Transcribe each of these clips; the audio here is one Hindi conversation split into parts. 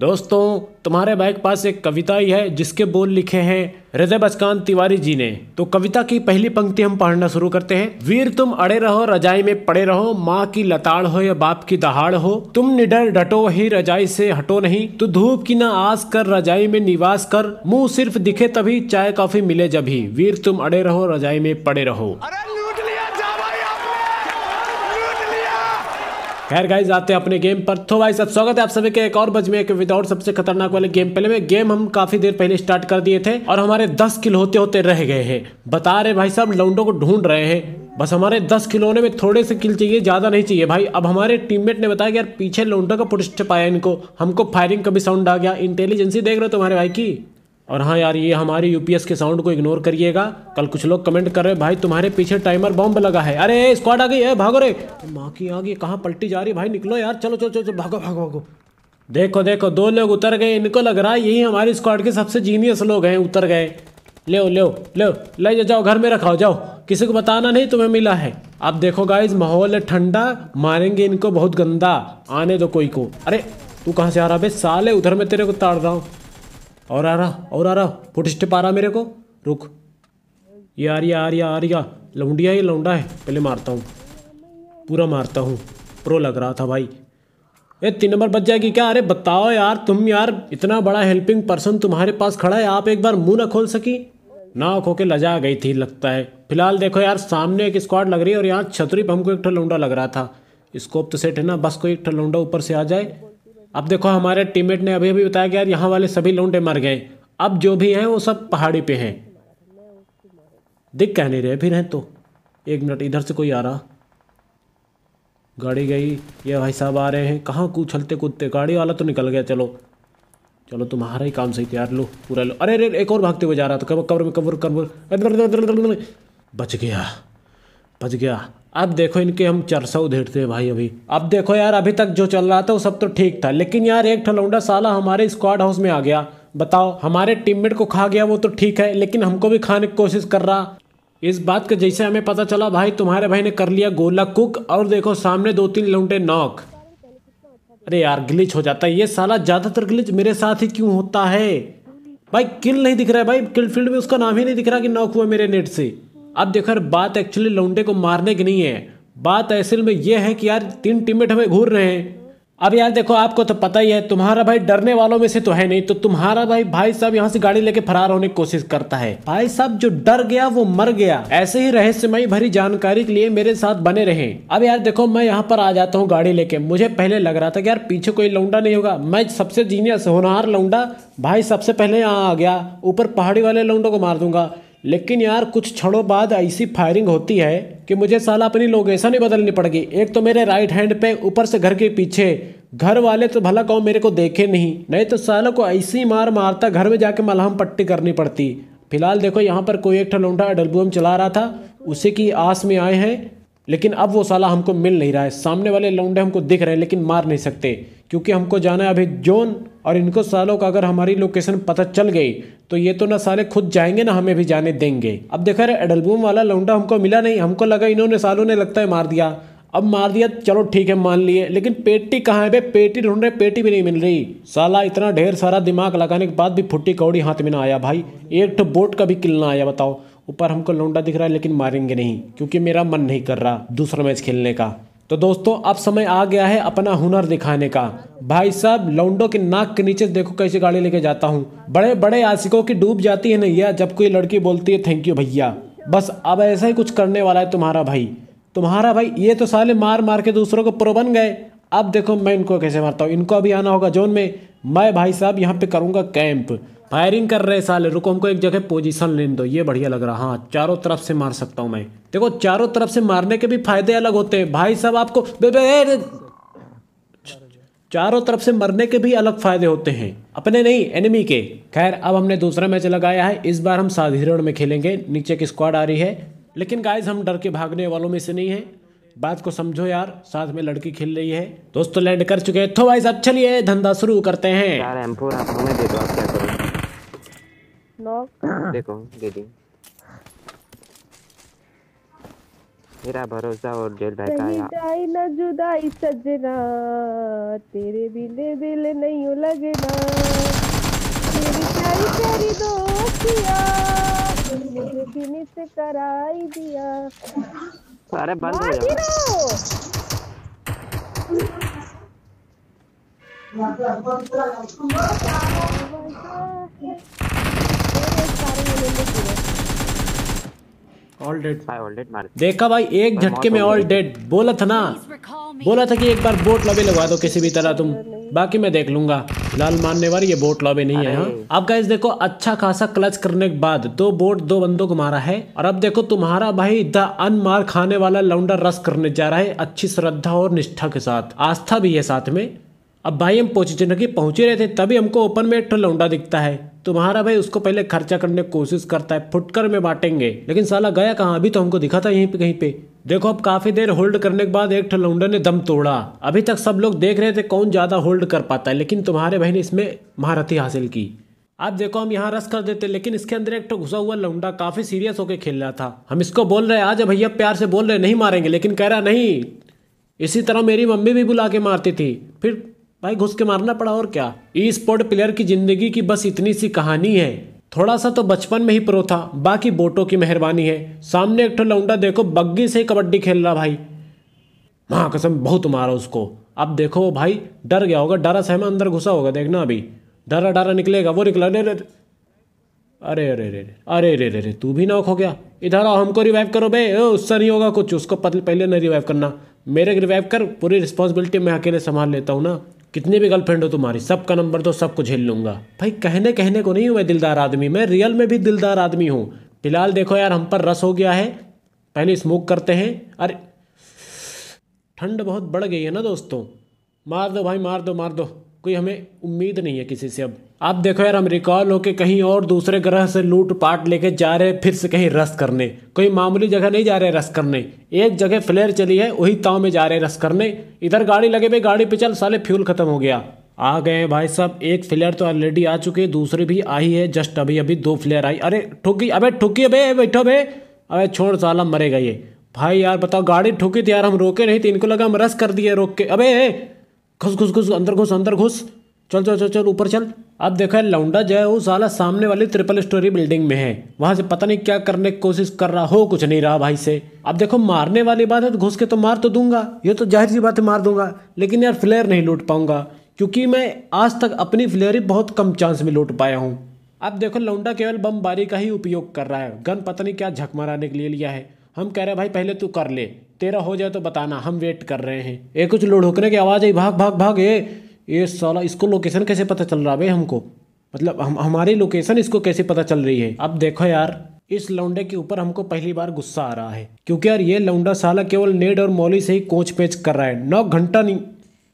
दोस्तों तुम्हारे बाइक पास एक कविता ही है जिसके बोल लिखे हैं हृदय बचकांत तिवारी जी ने तो कविता की पहली पंक्ति हम पढ़ना शुरू करते हैं वीर तुम अड़े रहो रजाई में पड़े रहो माँ की लताड़ हो या बाप की दहाड़ हो तुम निडर डटो ही रजाई से हटो नहीं तो धूप की ना आस कर रजाई में निवास कर मुंह सिर्फ दिखे तभी चाय कॉफी मिले जब ही वीर तुम अड़े रहो रजाई में पड़े रहो अरे खैर गाइज आते हैं अपने गेम पर तो भाई सब स्वागत है आप सभी के एक और बज में एक विदाउट सबसे खतरनाक वाले गेम पहले में गेम हम काफी देर पहले स्टार्ट कर दिए थे और हमारे दस किल होते होते रह गए हैं बता रहे भाई साहब लौंडों को ढूंढ रहे हैं बस हमारे दस होने में थोड़े से किल चाहिए ज़्यादा नहीं चाहिए भाई अब हमारे टीममेट ने बताया कि यार पीछे लौंडा का पुटस्ट पाया इनको हमको फायरिंग का भी साउंड आ गया इंटेलिजेंसी देख रहे हो तुम्हारे भाई की और हाँ यार ये हमारे यूपीएस के साउंड को इग्नोर करिएगा कल कुछ लोग कमेंट कर रहे भाई तुम्हारे पीछे टाइमर बॉम्ब लगा है अरे स्क्वाड आ गई है भागो रे माँ की आ गई कहाँ पलटी जा रही भाई निकलो यार चलो चलो चलो, भागो भागो भागो देखो देखो दो लोग उतर गए इनको लग रहा है यही हमारे स्क्वाड के सबसे जीनियस लोग हैं उतर गए ले ले ले ले जाओ घर में रखाओ जाओ किसी को बताना नहीं तुम्हें मिला है अब देखो गाइज माहौल है ठंडा मारेंगे इनको बहुत गंदा आने दो कोई को अरे तू कहाँ से आ रहा है साले उधर में तेरे को ताड़ रहा हूँ और आ रहा और आ रहा फुट स्टेप आ रहा मेरे को रुक ये आ रही आ रही आ रही लौंडिया ये लौंडा है पहले मारता हूँ पूरा मारता हूँ प्रो लग रहा था भाई ये तीन नंबर बच जाएगी क्या अरे बताओ यार तुम यार इतना बड़ा हेल्पिंग पर्सन तुम्हारे पास खड़ा है आप एक बार मुंह ना खोल सकी ना खो के लजा गई थी लगता है फिलहाल देखो यार सामने एक स्क्वाड लग रही है और यहाँ छतरी पर हमको एक ठो लौंडा लग रहा था स्कोप तो सेट है ना बस कोई एक ठो लौंडा ऊपर से आ जाए अब देखो हमारे टीममेट ने अभी अभी बताया कि यार यहाँ वाले सभी लौंडे मर गए अब जो भी हैं वो सब पहाड़ी पे हैं दिख कह नहीं रहे फिर हैं तो एक मिनट इधर से कोई आ रहा गाड़ी गई ये भाई साहब आ रहे हैं कहाँ उछलते कूदते गाड़ी वाला तो निकल गया चलो चलो तुम्हारा ही काम सही तैयार लो पूरा लो अरे अरे एक और भागते हुए जा रहा था कबर में उधर उधर बच गया बच गया अब देखो इनके हम चरसा उधेड़ते हैं भाई अभी अब देखो यार अभी तक जो चल रहा था वो सब तो ठीक था लेकिन यार एक ठलौंडा साला हमारे स्क्वाड हाउस में आ गया बताओ हमारे टीममेट को खा गया वो तो ठीक है लेकिन हमको भी खाने की कोशिश कर रहा इस बात का जैसे हमें पता चला भाई तुम्हारे भाई ने कर लिया गोला कुक और देखो सामने दो तीन लौंडे नॉक अरे यार ग्लिच हो जाता है ये साला ज़्यादातर ग्लिच मेरे साथ ही क्यों होता है भाई किल नहीं दिख रहा है भाई किल फील्ड में उसका नाम ही नहीं दिख रहा कि नॉक हुआ मेरे नेट से अब देखो बात एक्चुअली लौंडे को मारने की नहीं है बात असल में यह है कि यार तीन टीमेट हमें घूर रहे हैं अब यार देखो आपको तो पता ही है तुम्हारा भाई डरने वालों में से तो है नहीं तो तुम्हारा भाई भाई साहब यहाँ से गाड़ी लेके फरार होने की कोशिश करता है भाई साहब जो डर गया वो मर गया ऐसे ही रहस्यमय भरी जानकारी के लिए मेरे साथ बने रहे अब यार देखो मैं यहाँ पर आ जाता हूँ गाड़ी लेके मुझे पहले लग रहा था कि यार पीछे कोई लौंडा नहीं होगा मैं सबसे जीनियस होनहार लौंडा भाई सबसे पहले यहाँ आ गया ऊपर पहाड़ी वाले लौंडो को मार दूंगा लेकिन यार कुछ क्षणों बाद ऐसी फायरिंग होती है कि मुझे साला अपनी लोकेशन ही बदलनी पड़ गई एक तो मेरे राइट हैंड पे ऊपर से घर के पीछे घर वाले तो भला कहो मेरे को देखे नहीं नहीं तो साला को ऐसी मार मारता घर में जाके मलहम पट्टी करनी पड़ती फिलहाल देखो यहाँ पर कोई एक ठलौंडा डलबूम चला रहा था उसी की आस में आए हैं लेकिन अब वो साला हमको मिल नहीं रहा है सामने वाले लौंडे हमको दिख रहे हैं लेकिन मार नहीं सकते क्योंकि हमको जाना है अभी जोन और इनको सालों का अगर हमारी लोकेशन पता चल गई तो ये तो ना साले खुद जाएंगे ना हमें भी जाने देंगे अब देखा रहे एडलबूम वाला लौंडा हमको मिला नहीं हमको लगा इन्होंने सालों ने लगता है मार दिया अब मार दिया चलो ठीक है मान लिए लेकिन पेटी कहाँ है बे पेटी ढूंढ रहे पेटी भी नहीं मिल रही साला इतना ढेर सारा दिमाग लगाने के बाद भी फुट्टी कौड़ी हाथ में ना आया भाई एक तो बोट का भी किल आया बताओ ऊपर हमको लौंडा दिख रहा है लेकिन मारेंगे नहीं क्योंकि मेरा मन नहीं कर रहा दूसरा मैच खेलने का तो दोस्तों अब समय आ गया है अपना हुनर दिखाने का भाई साहब लौंडो के नाक के नीचे देखो कैसे गाड़ी लेके जाता हूँ बड़े बड़े आशिकों की डूब जाती है नैया जब कोई लड़की बोलती है थैंक यू भैया बस अब ऐसा ही कुछ करने वाला है तुम्हारा भाई तुम्हारा भाई ये तो साले मार मार के दूसरों को प्रो बन गए अब देखो मैं इनको कैसे मारता हूँ इनको अभी आना होगा जोन में मैं भाई साहब यहाँ पे करूँगा कैंप फायरिंग कर रहे साले रुको हमको एक जगह पोजीशन लेने दो ये बढ़िया लग रहा हाँ चारों तरफ से मार सकता हूँ मैं देखो चारों तरफ से मारने के भी फायदे अलग होते हैं भाई साहब आपको चारों तरफ से मरने के भी अलग फायदे होते हैं अपने नहीं एनिमी के खैर अब हमने दूसरा मैच लगाया है इस बार हम साधारण में खेलेंगे नीचे की स्क्वाड आ रही है लेकिन गाइज हम डर के भागने वालों में से नहीं है बात को समझो यार साथ में लड़की खेल रही है दोस्तों तो लैंड कर चुके हैं तो भाई साहब चलिए धंधा शुरू करते हैं यार आप हमें दे दो आप क्या करो देखो दे दी मेरा भरोसा और जेल भाई ना जुदाई सजना तेरे बिने दिल नहीं लगना तेरी प्यारी प्यारी दोस्तिया मुझे से कराई दिया अरे बंद हो All dead, देखा भाई एक झटके में ऑल डेड बोला था ना बोला था कि एक बार बोट लगे लगवा दो किसी भी तरह तुम बाकी मैं देख लूंगा लाल मारने वाली ये बोट लॉबे नहीं है यहाँ अब गाइस देखो अच्छा खासा क्लच करने के बाद दो बोट दो बंदों को मारा है और अब देखो तुम्हारा भाई द अनमार खाने वाला लौंडा रस करने जा रहा है अच्छी श्रद्धा और निष्ठा के साथ आस्था भी है साथ में अब भाई हम पोजिशन की पहुंचे रहे थे तभी हमको ओपन में एक लौंडा दिखता है तुम्हारा भाई उसको पहले खर्चा करने की कोशिश करता है फुटकर में बांटेंगे लेकिन साला गया कहाँ अभी तो हमको दिखा था यहीं पे कहीं पे देखो अब काफ़ी देर होल्ड करने के बाद एक लौंडा ने दम तोड़ा अभी तक सब लोग देख रहे थे कौन ज़्यादा होल्ड कर पाता है लेकिन तुम्हारे भाई ने इसमें महारथी हासिल की आप देखो हम यहाँ रस कर देते लेकिन इसके अंदर एक घुसा हुआ लौंडा काफ़ी सीरियस होकर खेल रहा था हम इसको बोल रहे आज भैया प्यार से बोल रहे नहीं मारेंगे लेकिन कह रहा नहीं इसी तरह मेरी मम्मी भी बुला के मारती थी फिर भाई घुस के मारना पड़ा और क्या ई स्पोर्ट प्लेयर की ज़िंदगी की बस इतनी सी कहानी है थोड़ा सा तो बचपन में ही प्रो था बाकी बोटों की मेहरबानी है सामने एक लौंडा देखो बग्गी से कबड्डी खेल रहा भाई माँ कसम बहुत मारा उसको अब देखो भाई डर गया होगा डरा सहमा अंदर घुसा होगा देखना अभी डरा डरा निकलेगा वो निकला अरे अरे अरे अरे अरे अरे अरे अरे तू भी नौक हो गया इधर आओ हमको रिवाइव करो बे उससे नहीं होगा कुछ उसको पहले नहीं रिवाइव करना मेरे रिवाइव कर पूरी रिस्पॉन्सिबिलिटी मैं अकेले संभाल लेता हूँ ना कितने भी गर्लफ्रेंड हो तुम्हारी सबका नंबर दो सबको झेल लूँगा भाई कहने कहने को नहीं हूँ मैं दिलदार आदमी मैं रियल में भी दिलदार आदमी हूँ फिलहाल देखो यार हम पर रस हो गया है पहले स्मोक करते हैं अरे ठंड बहुत बढ़ गई है ना दोस्तों मार दो भाई मार दो मार दो कोई हमें उम्मीद नहीं है किसी से अब आप देखो यार हम रिकॉल होके कहीं और दूसरे ग्रह से लूट पाट लेके जा रहे फिर से कहीं रस करने कोई मामूली जगह नहीं जा रहे रस करने एक जगह फ्लेयर चली है वही ताव में जा रहे रस करने इधर गाड़ी लगे भाई गाड़ी पे चल साले फ्यूल खत्म हो गया आ गए भाई साहब एक फ्लेयर तो ऑलरेडी आ चुके है दूसरी भी आई है जस्ट अभी अभी दो फ्लेयर आई अरे ठुकी अबे ठुकी अबे बैठो बे अबे छोड़ साला मरेगा ये भाई यार बताओ गाड़ी ठुकी थी यार हम रोके नहीं थे इनको लगा हम रस कर दिए रोक के अबे घुस घुस घुस अंदर घुस अंदर घुस चल चल चल चल ऊपर चल अब देखा है लौंडा जो है वो साला सामने वाली ट्रिपल स्टोरी बिल्डिंग में है वहां से पता नहीं क्या करने की कोशिश कर रहा हो कुछ नहीं रहा भाई से अब देखो मारने वाली बात है तो घुस के तो मार तो दूंगा ये तो जाहिर सी बात है मार दूंगा लेकिन यार फ्लेयर नहीं लूट पाऊंगा क्योंकि मैं आज तक अपनी फ्लेयर ही बहुत कम चांस में लूट पाया हूँ अब देखो लौंडा केवल बमबारी का ही उपयोग कर रहा है गन पता नहीं क्या झकमराने के लिए लिया है हम कह रहे हैं भाई पहले तू कर ले तेरा हो जाए तो बताना हम वेट कर रहे हैं ए कुछ लुढ़कने की आवाज़ आई भाग भाग भाग ए ये सला इसको लोकेशन कैसे पता चल रहा है हमको मतलब हम हमारी लोकेशन इसको कैसे पता चल रही है अब देखो यार इस लौंडे के ऊपर हमको पहली बार गुस्सा आ रहा है क्योंकि यार ये लौंडा साला केवल नेड और मौली से ही कोच पेच कर रहा है नौ घंटा नहीं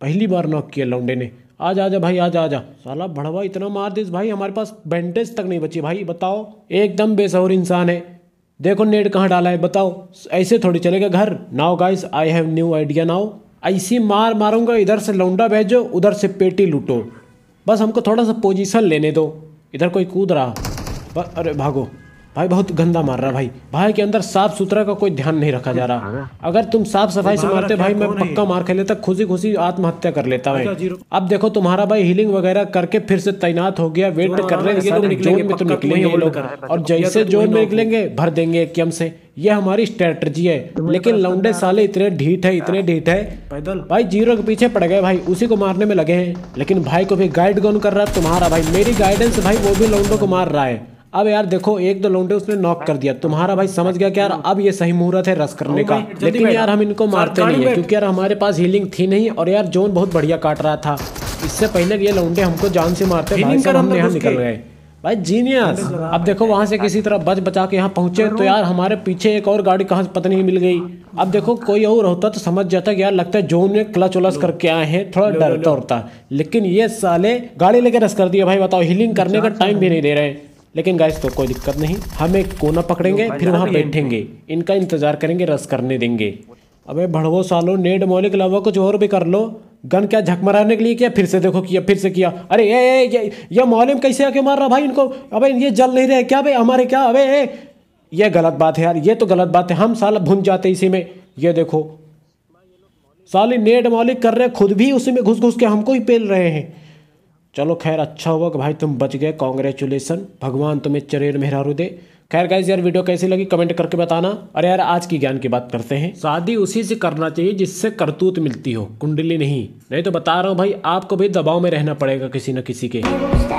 पहली बार नॉक किया लौंडे ने आज जा भाई आज जा साला भड़वा इतना मार दे भाई हमारे पास बैंडेज तक नहीं बची भाई बताओ एकदम बेसहर इंसान है देखो नेट कहाँ डाला है बताओ ऐसे थोड़ी चलेगा घर now guys I have new idea now ऐसी मार मारूंगा इधर से लौंडा भेजो उधर से पेटी लूटो बस हमको थोड़ा सा पोजीशन लेने दो इधर कोई कूद रहा अरे भागो भाई बहुत गंदा मार रहा भाई भाई के अंदर साफ सुथरा का कोई ध्यान नहीं रखा जा रहा हाँ अगर तुम साफ सफाई से मारते भाई मैं पक्का मार खेले लेता खुशी खुशी आत्महत्या कर लेता भाई अच्छा, अब देखो तुम्हारा भाई हीलिंग वगैरह करके फिर से तैनात हो गया वेट कर रहे जोन में तो निकलेंगे और जैसे जोन में निकलेंगे भर देंगे एकदम से यह हमारी स्ट्रेटजी है तो लेकिन लौंडे साले इतने ढीठ है इतने हाँ। ढीठ है पैदल भाई जीरो के पीछे पड़ गए भाई उसी को मारने में लगे हैं लेकिन भाई को भी गाइड गन कर रहा है तुम्हारा भाई मेरी गाइडेंस भाई वो भी लौंडो को मार रहा है अब यार देखो एक दो लौंडे उसने नॉक कर दिया तुम्हारा भाई समझ गया कि यार अब ये सही मुहूर्त है रस करने का लेकिन यार हम इनको मारते नहीं है क्योंकि यार हमारे पास हीलिंग थी नहीं और यार जोन बहुत बढ़िया काट रहा था इससे पहले ये लौंडे हमको जान से मारते हम यहाँ निकल गए भाई जीनियस अब देखो वहाँ से किसी तरह बच बचा के यहाँ पहुँचे तो यार हमारे पीछे एक और गाड़ी कहाँ से पता नहीं मिल गई अब देखो कोई और होता तो समझ जाता कि यार लगता है जोन में क्लच उलस करके आए हैं थोड़ा डरता तो उड़ता लेकिन ये साले गाड़ी लेके रस कर दिया भाई बताओ हीलिंग अच्छा, करने का टाइम अच्छा, भी अच्छा। नहीं दे रहे लेकिन गाइस तो कोई दिक्कत नहीं हम एक कोना पकड़ेंगे फिर वहाँ बैठेंगे इनका इंतजार करेंगे रस करने देंगे अबे भड़वो सालो नेड मोले के अलावा कुछ और भी कर लो गन क्या झक मराने के लिए किया फिर से देखो किया फिर से किया अरे ये ये ये, ये मौलिम कैसे आके मार रहा भाई इनको अबे ये जल नहीं रहे क्या भाई हमारे क्या अबे ए, ये गलत बात है यार ये तो गलत बात है हम साल भुन जाते इसी में ये देखो साली नेड मौलिक कर रहे खुद भी उसी में घुस घुस के हमको ही पेल रहे हैं चलो खैर अच्छा हुआ कि भाई तुम बच गए कॉन्ग्रेचुलेसन भगवान तुम्हें चरेर मेहरा दे खैर गाइज यार वीडियो कैसी लगी कमेंट करके बताना अरे यार आज की ज्ञान की बात करते हैं शादी उसी से करना चाहिए जिससे करतूत मिलती हो कुंडली नहीं नहीं तो बता रहा हूँ भाई आपको भी दबाव में रहना पड़ेगा किसी न किसी के